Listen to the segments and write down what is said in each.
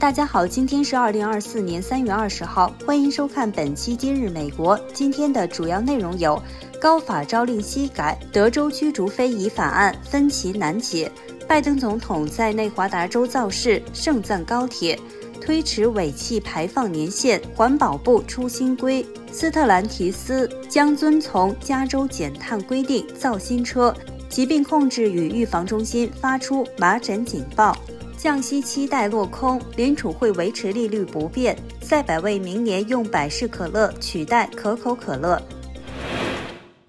大家好，今天是二零二四年三月二十号，欢迎收看本期《今日美国》。今天的主要内容有：高法朝令夕改，德州驱逐非法法案分歧难解；拜登总统在内华达州造势，盛赞高铁推迟尾气排放年限，环保部出新规；斯特兰提斯将遵从加州减碳规定造新车；疾病控制与预防中心发出麻疹警报。降息期待落空，联储会维持利率不变。赛百味明年用百事可乐取代可口可乐。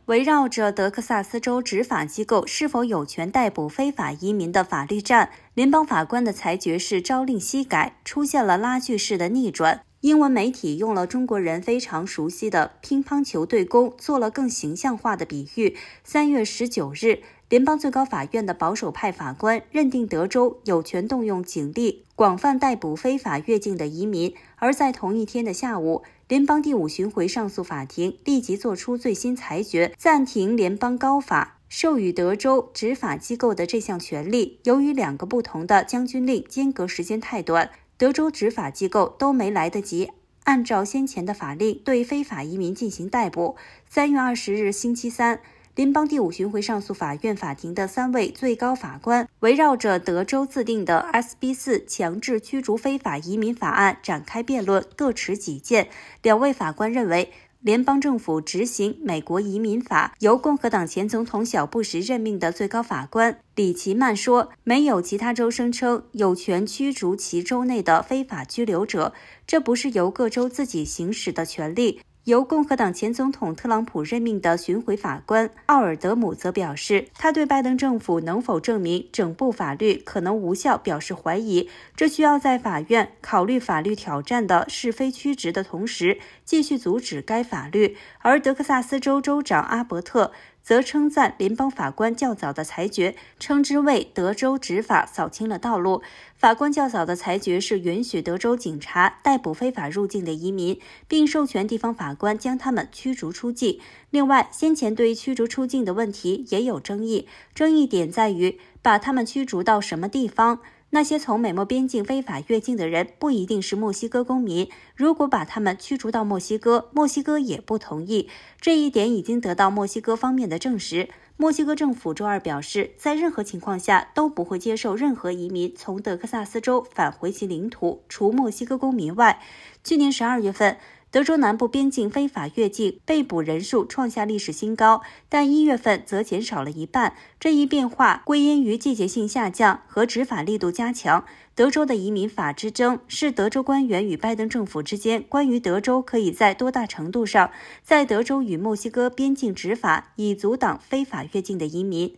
围绕着德克萨斯州执法机构是否有权逮捕非法移民的法律战，联邦法官的裁决是朝令夕改，出现了拉锯式的逆转。英文媒体用了中国人非常熟悉的乒乓球对攻，做了更形象化的比喻。三月十九日。联邦最高法院的保守派法官认定，德州有权动用警力广泛逮捕非法越境的移民。而在同一天的下午，联邦第五巡回上诉法庭立即作出最新裁决，暂停联邦高法授予德州执法机构的这项权利。由于两个不同的将军令间隔时间太短，德州执法机构都没来得及按照先前的法令对非法移民进行逮捕。三月二十日，星期三。联邦第五巡回上诉法院法庭的三位最高法官围绕着德州制定的 SB 四强制驱逐非法移民法案展开辩论，各持己见。两位法官认为，联邦政府执行美国移民法。由共和党前总统小布什任命的最高法官李奇曼说：“没有其他州声称有权驱逐其州内的非法居留者，这不是由各州自己行使的权利。”由共和党前总统特朗普任命的巡回法官奥尔德姆则表示，他对拜登政府能否证明整部法律可能无效表示怀疑，这需要在法院考虑法律挑战的是非曲直的同时，继续阻止该法律。而德克萨斯州州长阿伯特。则称赞联邦法官较早的裁决，称之为德州执法扫清了道路。法官较早的裁决是允许德州警察逮捕非法入境的移民，并授权地方法官将他们驱逐出境。另外，先前对驱逐出境的问题也有争议，争议点在于把他们驱逐到什么地方。那些从美墨边境非法越境的人不一定是墨西哥公民。如果把他们驱逐到墨西哥，墨西哥也不同意这一点，已经得到墨西哥方面的证实。墨西哥政府周二表示，在任何情况下都不会接受任何移民从德克萨斯州返回其领土，除墨西哥公民外。去年十二月份。德州南部边境非法越境被捕人数创下历史新高，但一月份则减少了一半。这一变化归因于季节性下降和执法力度加强。德州的移民法之争是德州官员与拜登政府之间关于德州可以在多大程度上在德州与墨西哥边境执法以阻挡非法越境的移民。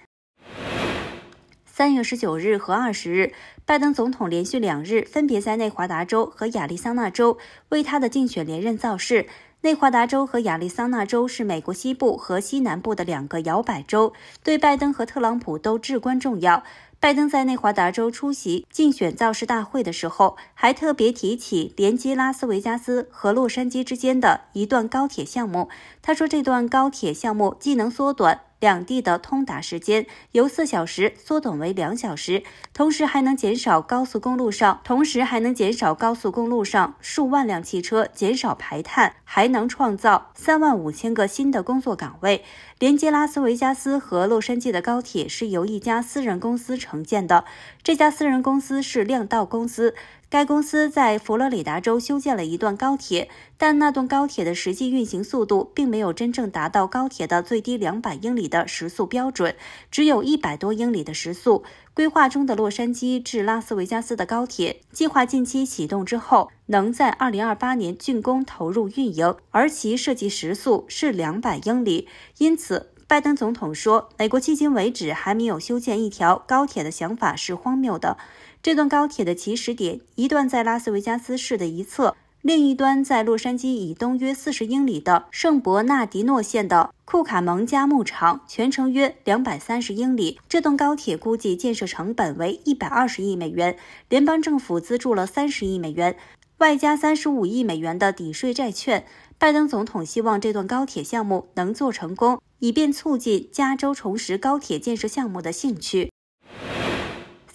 三月十九日和二十日，拜登总统连续两日分别在内华达州和亚利桑那州为他的竞选连任造势。内华达州和亚利桑那州是美国西部和西南部的两个摇摆州，对拜登和特朗普都至关重要。拜登在内华达州出席竞选造势大会的时候，还特别提起连接拉斯维加斯和洛杉矶之间的一段高铁项目。他说，这段高铁项目既能缩短。两地的通达时间由四小时缩短为两小时，同时还能减少高速公路上同时还能减少高速公路上数万辆汽车，减少排碳，还能创造三万五千个新的工作岗位。连接拉斯维加斯和洛杉矶的高铁是由一家私人公司承建的，这家私人公司是亮道公司。该公司在佛罗里达州修建了一段高铁，但那段高铁的实际运行速度并没有真正达到高铁的最低两百英里的时速标准，只有一百多英里的时速。规划中的洛杉矶至拉斯维加斯的高铁计划近期启动之后，能在二零二八年竣工投入运营，而其设计时速是两百英里。因此，拜登总统说：“美国迄今为止还没有修建一条高铁的想法是荒谬的。”这段高铁的起始点一段在拉斯维加斯市的一侧，另一端在洛杉矶以东约四十英里的圣伯纳迪诺县的库卡蒙加牧场，全程约两百三十英里。这段高铁估计建设成本为一百二十亿美元，联邦政府资助了三十亿美元，外加三十五亿美元的抵税债券。拜登总统希望这段高铁项目能做成功，以便促进加州重拾高铁建设项目的兴趣。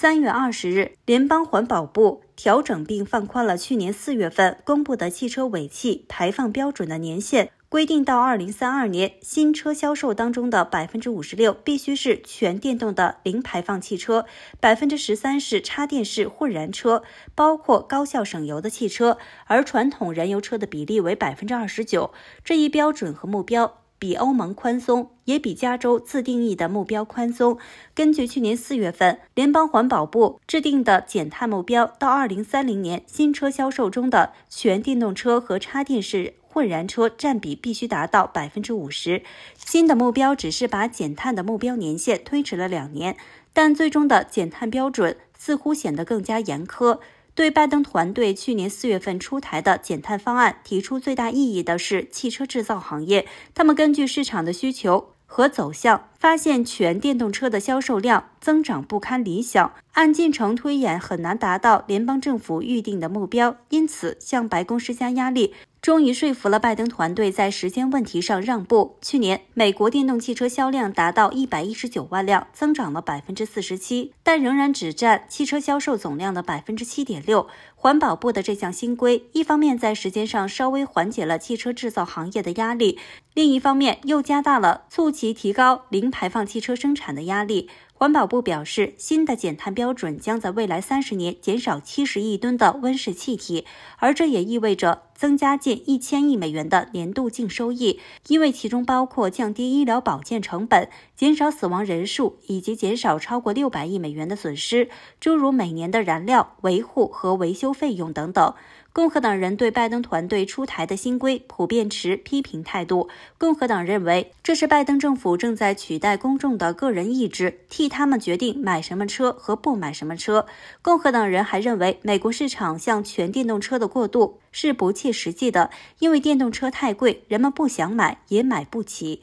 三月二十日，联邦环保部调整并放宽了去年四月份公布的汽车尾气排放标准的年限规定，到二零三二年，新车销售当中的百分之五十六必须是全电动的零排放汽车，百分之十三是插电式混燃车，包括高效省油的汽车，而传统燃油车的比例为百分之二十九。这一标准和目标。比欧盟宽松，也比加州自定义的目标宽松。根据去年四月份联邦环保部制定的减碳目标，到二零三零年新车销售中的全电动车和插电式混燃车占比必须达到百分之五十。新的目标只是把减碳的目标年限推迟了两年，但最终的减碳标准似乎显得更加严苛。对拜登团队去年四月份出台的减碳方案提出最大意义的是汽车制造行业，他们根据市场的需求和走向。发现全电动车的销售量增长不堪理想，按进程推演很难达到联邦政府预定的目标，因此向白宫施加压力，终于说服了拜登团队在时间问题上让步。去年美国电动汽车销量达到一百一十九万辆，增长了百分之四十七，但仍然只占汽车销售总量的百分之七点六。环保部的这项新规，一方面在时间上稍微缓解了汽车制造行业的压力，另一方面又加大了促其提高零。排放汽车生产的压力，环保部表示，新的减碳标准将在未来三十年减少七十亿吨的温室气体，而这也意味着增加近一千亿美元的年度净收益，因为其中包括降低医疗保健成本、减少死亡人数以及减少超过六百亿美元的损失，诸如每年的燃料维护和维修费用等等。共和党人对拜登团队出台的新规普遍持批评态度。共和党认为，这是拜登政府正在取代公众的个人意志，替他们决定买什么车和不买什么车。共和党人还认为，美国市场向全电动车的过渡是不切实际的，因为电动车太贵，人们不想买也买不起。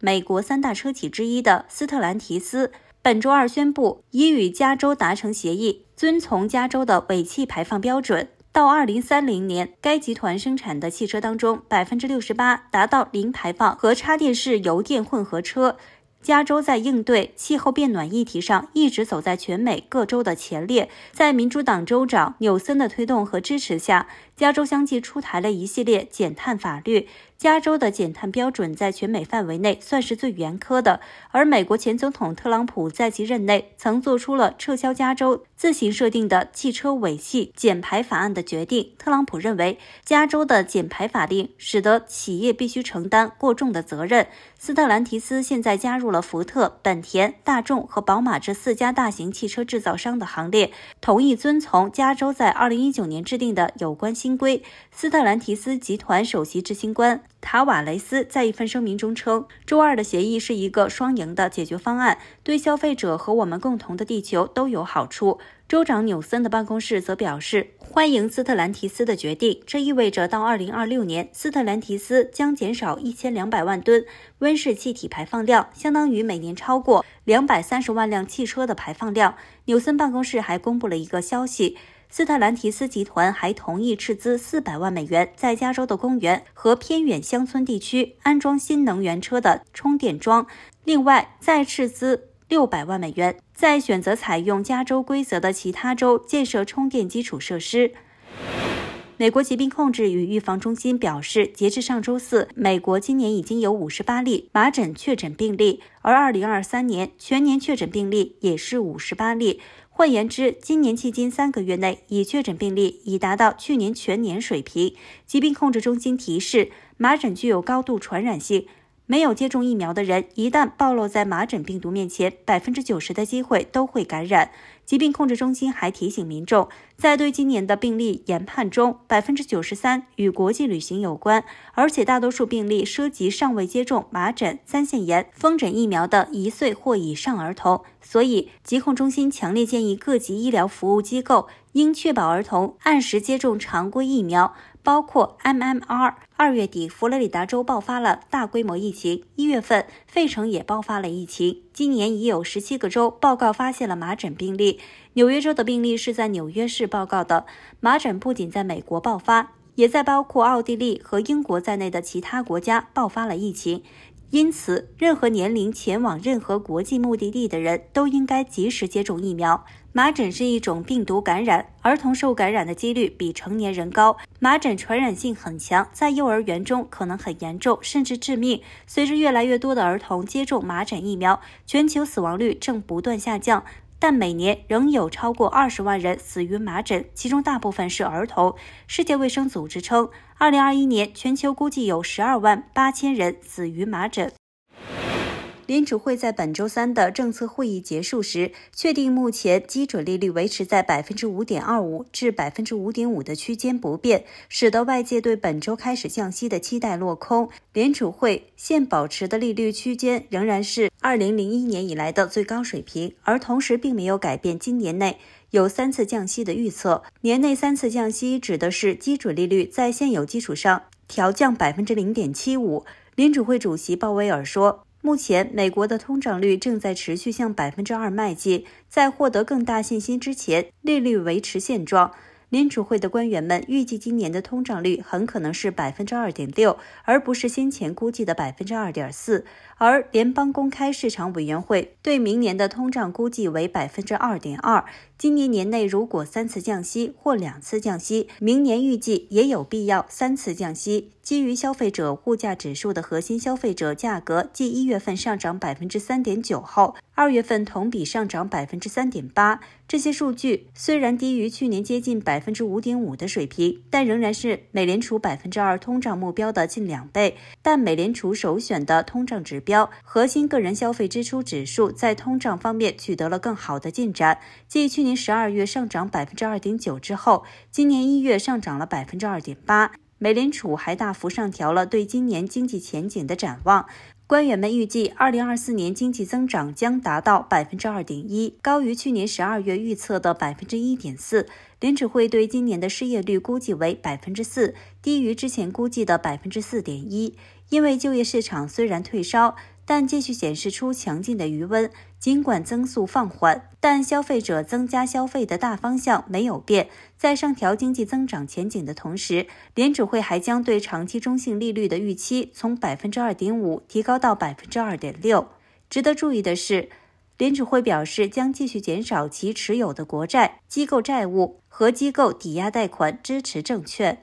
美国三大车企之一的斯特兰提斯本周二宣布，已与加州达成协议。遵从加州的尾气排放标准，到二零三零年，该集团生产的汽车当中百分之六十八达到零排放和插电式油电混合车。加州在应对气候变暖议题上一直走在全美各州的前列，在民主党州长纽森的推动和支持下，加州相继出台了一系列减碳法律。加州的减碳标准在全美范围内算是最严苛的，而美国前总统特朗普在其任内曾做出了撤销加州自行设定的汽车尾气减排法案的决定。特朗普认为，加州的减排法令使得企业必须承担过重的责任。斯特兰提斯现在加入了福特、本田、大众和宝马这四家大型汽车制造商的行列，同意遵从加州在二零一九年制定的有关新规。斯特兰提斯集团首席执行官。塔瓦雷斯在一份声明中称，周二的协议是一个双赢的解决方案，对消费者和我们共同的地球都有好处。州长纽森的办公室则表示欢迎斯特兰提斯的决定，这意味着到2026年，斯特兰提斯将减少1200万吨温室气体排放量，相当于每年超过230万辆汽车的排放量。纽森办公室还公布了一个消息。斯特兰提斯集团还同意斥资四百万美元，在加州的公园和偏远乡村地区安装新能源车的充电桩，另外再斥资六百万美元，在选择采用加州规则的其他州建设充电基础设施。美国疾病控制与预防中心表示，截至上周四，美国今年已经有五十八例麻疹确诊病例，而二零二三年全年确诊病例也是五十八例。换言之，今年迄今三个月内已确诊病例已达到去年全年水平。疾病控制中心提示，麻疹具有高度传染性，没有接种疫苗的人一旦暴露在麻疹病毒面前，百分之九十的机会都会感染。疾病控制中心还提醒民众。在对今年的病例研判中，百分之九十三与国际旅行有关，而且大多数病例涉及尚未接种麻疹、腮腺炎、风疹疫苗的一岁或以上儿童。所以，疾控中心强烈建议各级医疗服务机构应确保儿童按时接种常规疫苗，包括 MMR。二月底，佛罗里达州爆发了大规模疫情，一月份，费城也爆发了疫情。今年已有十七个州报告发现了麻疹病例。纽约州的病例是在纽约市报告的。麻疹不仅在美国爆发，也在包括奥地利和英国在内的其他国家爆发了疫情。因此，任何年龄前往任何国际目的地的人都应该及时接种疫苗。麻疹是一种病毒感染，儿童受感染的几率比成年人高。麻疹传染性很强，在幼儿园中可能很严重，甚至致命。随着越来越多的儿童接种麻疹疫苗，全球死亡率正不断下降。但每年仍有超过二十万人死于麻疹，其中大部分是儿童。世界卫生组织称，二零二一年全球估计有十二万八千人死于麻疹。联储会在本周三的政策会议结束时，确定目前基准利率维持在百分之五点二五至百分之五点五的区间不变，使得外界对本周开始降息的期待落空。联储会现保持的利率区间仍然是二零零一年以来的最高水平，而同时并没有改变今年内有三次降息的预测。年内三次降息指的是基准利率在现有基础上调降百分之零点七五。联储会主席鲍威尔说。目前，美国的通胀率正在持续向百分之二迈进。在获得更大信心之前，利率维持现状。联储会的官员们预计，今年的通胀率很可能是百分之二点六，而不是先前估计的百分之二点四。而联邦公开市场委员会对明年的通胀估计为百分之二点二。今年年内如果三次降息或两次降息，明年预计也有必要三次降息。基于消费者物价指数的核心消费者价格，继一月份上涨百分之三点九后，二月份同比上涨百分之三点八。这些数据虽然低于去年接近百分之五点五的水平，但仍然是美联储百分之二通胀目标的近两倍。但美联储首选的通胀指标核心个人消费支出指数在通胀方面取得了更好的进展，继去年十二月上涨百分之二点九之后，今年一月上涨了百分之二点八。美联储还大幅上调了对今年经济前景的展望，官员们预计二零二四年经济增长将达到百分之二点一，高于去年十二月预测的百分之一点四。联储会对今年的失业率估计为百分之四，低于之前估计的百分之四点一。因为就业市场虽然退烧，但继续显示出强劲的余温。尽管增速放缓，但消费者增加消费的大方向没有变。在上调经济增长前景的同时，联储会还将对长期中性利率的预期从百分之二点五提高到百分之二点六。值得注意的是，联储会表示将继续减少其持有的国债、机构债务和机构抵押贷款支持证券。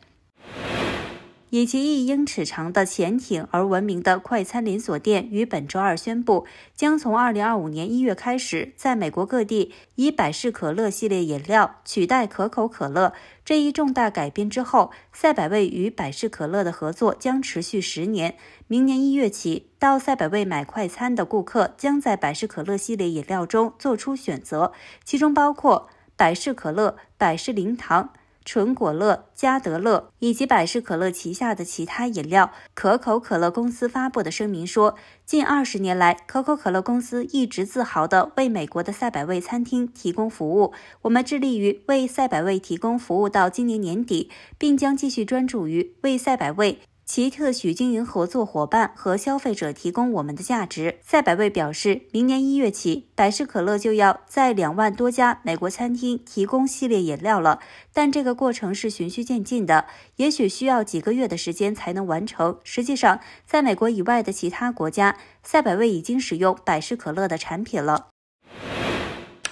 以及一英尺长的潜艇而闻名的快餐连锁店于本周二宣布，将从2025年1月开始，在美国各地以百事可乐系列饮料取代可口可乐。这一重大改变之后，赛百味与百事可乐的合作将持续十年。明年1月起，到赛百味买快餐的顾客将在百事可乐系列饮料中做出选择，其中包括百事可乐、百事零糖。纯果乐、嘉德乐以及百事可乐旗下的其他饮料。可口可乐公司发布的声明说，近二十年来，可口可乐公司一直自豪地为美国的赛百味餐厅提供服务。我们致力于为赛百味提供服务到今年年底，并将继续专注于为赛百味。其特许经营合作伙伴和消费者提供我们的价值。赛百味表示，明年一月起，百事可乐就要在两万多家美国餐厅提供系列饮料了，但这个过程是循序渐进的，也许需要几个月的时间才能完成。实际上，在美国以外的其他国家，赛百味已经使用百事可乐的产品了。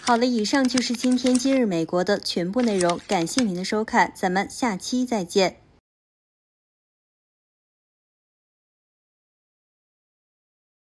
好了，以上就是今天今日美国的全部内容，感谢您的收看，咱们下期再见。